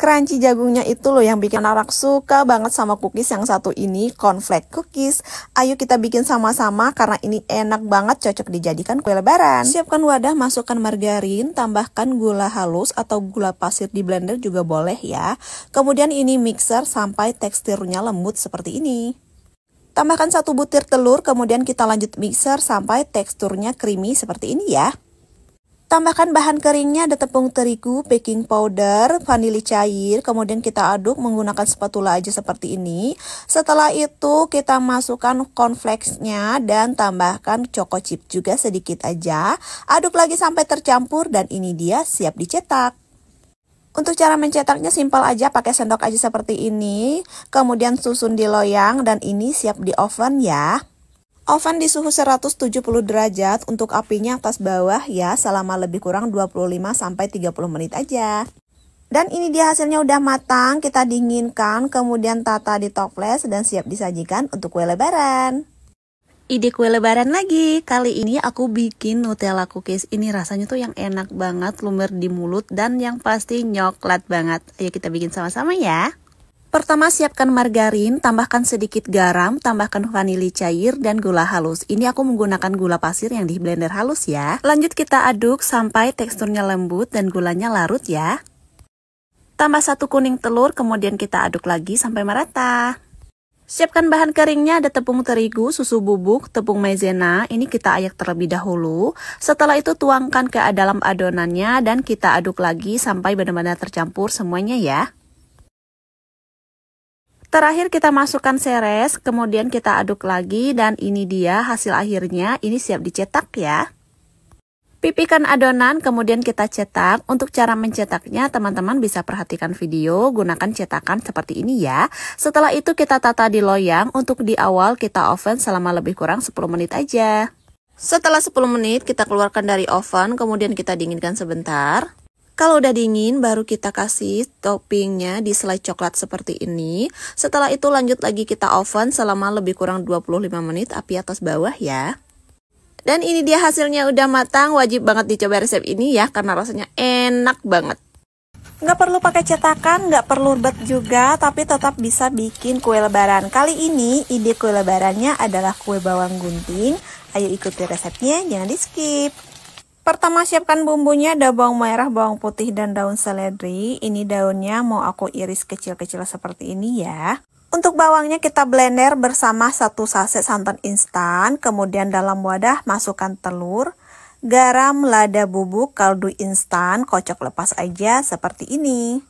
crunchy jagungnya itu loh yang bikin anak suka banget sama cookies yang satu ini, cornflake cookies. Ayo kita bikin sama-sama karena ini enak banget cocok dijadikan kue lebaran. Siapkan wadah, masukkan margarin, tambahkan gula halus atau gula pasir di blender juga boleh ya. Kemudian ini mixer sampai teksturnya lembut seperti ini. Tambahkan satu butir telur, kemudian kita lanjut mixer sampai teksturnya creamy seperti ini ya. Tambahkan bahan keringnya ada tepung terigu, baking powder, vanili cair, kemudian kita aduk menggunakan spatula aja seperti ini. Setelah itu kita masukkan cornflakesnya dan tambahkan choco chip juga sedikit aja. Aduk lagi sampai tercampur dan ini dia siap dicetak. Untuk cara mencetaknya simpel aja pakai sendok aja seperti ini, kemudian susun di loyang dan ini siap di oven ya. Oven di suhu 170 derajat untuk apinya atas bawah ya selama lebih kurang 25 sampai 30 menit aja. Dan ini dia hasilnya udah matang, kita dinginkan, kemudian tata di toples dan siap disajikan untuk kue lebaran. Ide kue lebaran lagi, kali ini aku bikin Nutella cookies. Ini rasanya tuh yang enak banget, lumer di mulut dan yang pasti nyoklat banget. Ayo kita bikin sama-sama ya. Pertama siapkan margarin, tambahkan sedikit garam, tambahkan vanili cair dan gula halus. Ini aku menggunakan gula pasir yang di blender halus ya. Lanjut kita aduk sampai teksturnya lembut dan gulanya larut ya. Tambah satu kuning telur, kemudian kita aduk lagi sampai merata. Siapkan bahan keringnya ada tepung terigu, susu bubuk, tepung maizena. Ini kita ayak terlebih dahulu. Setelah itu tuangkan ke dalam adonannya dan kita aduk lagi sampai benar-benar tercampur semuanya ya. Terakhir kita masukkan seres, kemudian kita aduk lagi dan ini dia hasil akhirnya, ini siap dicetak ya. Pipihkan adonan, kemudian kita cetak. Untuk cara mencetaknya, teman-teman bisa perhatikan video, gunakan cetakan seperti ini ya. Setelah itu kita tata di loyang, untuk di awal kita oven selama lebih kurang 10 menit aja. Setelah 10 menit, kita keluarkan dari oven, kemudian kita dinginkan sebentar. Kalau udah dingin, baru kita kasih toppingnya di selai coklat seperti ini. Setelah itu lanjut lagi kita oven selama lebih kurang 25 menit api atas bawah ya. Dan ini dia hasilnya udah matang, wajib banget dicoba resep ini ya karena rasanya enak banget. Nggak perlu pakai cetakan, nggak perlu bet juga, tapi tetap bisa bikin kue lebaran. Kali ini ide kue lebarannya adalah kue bawang gunting. Ayo ikuti resepnya, jangan di skip. Pertama siapkan bumbunya ada bawang merah, bawang putih, dan daun seledri. Ini daunnya mau aku iris kecil-kecil seperti ini ya. Untuk bawangnya kita blender bersama satu saset santan instan. Kemudian dalam wadah masukkan telur, garam, lada bubuk, kaldu instan, kocok lepas aja seperti ini.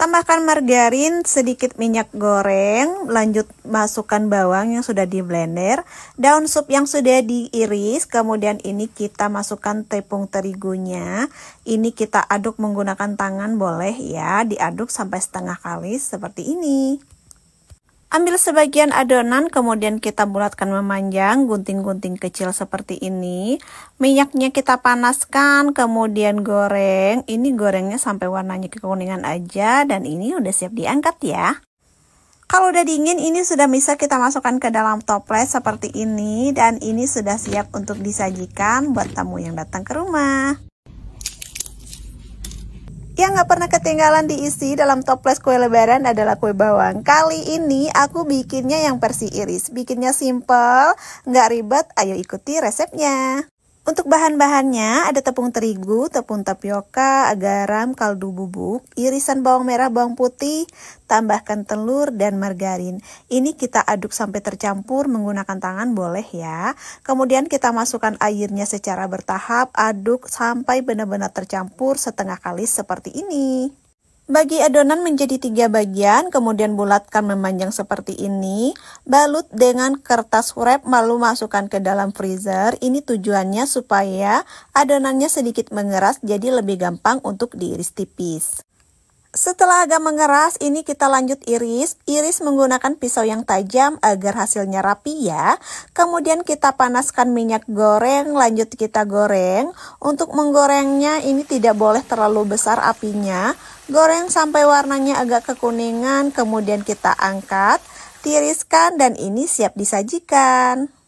Tambahkan margarin, sedikit minyak goreng, lanjut masukkan bawang yang sudah di blender, daun sup yang sudah diiris, kemudian ini kita masukkan tepung terigunya. Ini kita aduk menggunakan tangan boleh ya, diaduk sampai setengah kalis seperti ini. Ambil sebagian adonan kemudian kita bulatkan memanjang gunting-gunting kecil seperti ini. Minyaknya kita panaskan kemudian goreng. Ini gorengnya sampai warnanya kekuningan aja dan ini udah siap diangkat ya. Kalau udah dingin ini sudah bisa kita masukkan ke dalam toples seperti ini dan ini sudah siap untuk disajikan buat tamu yang datang ke rumah yang gak pernah ketinggalan diisi dalam toples kue lebaran adalah kue bawang Kali ini aku bikinnya yang versi iris Bikinnya simple, gak ribet, ayo ikuti resepnya untuk bahan-bahannya ada tepung terigu, tepung tapioka, garam, kaldu bubuk, irisan bawang merah, bawang putih, tambahkan telur dan margarin. Ini kita aduk sampai tercampur menggunakan tangan boleh ya. Kemudian kita masukkan airnya secara bertahap, aduk sampai benar-benar tercampur setengah kali seperti ini. Bagi adonan menjadi tiga bagian, kemudian bulatkan memanjang seperti ini. Balut dengan kertas wrap, lalu masukkan ke dalam freezer. Ini tujuannya supaya adonannya sedikit mengeras, jadi lebih gampang untuk diiris tipis. Setelah agak mengeras, ini kita lanjut iris. Iris menggunakan pisau yang tajam agar hasilnya rapi ya. Kemudian kita panaskan minyak goreng, lanjut kita goreng. Untuk menggorengnya ini tidak boleh terlalu besar apinya. Goreng sampai warnanya agak kekuningan, kemudian kita angkat, tiriskan dan ini siap disajikan.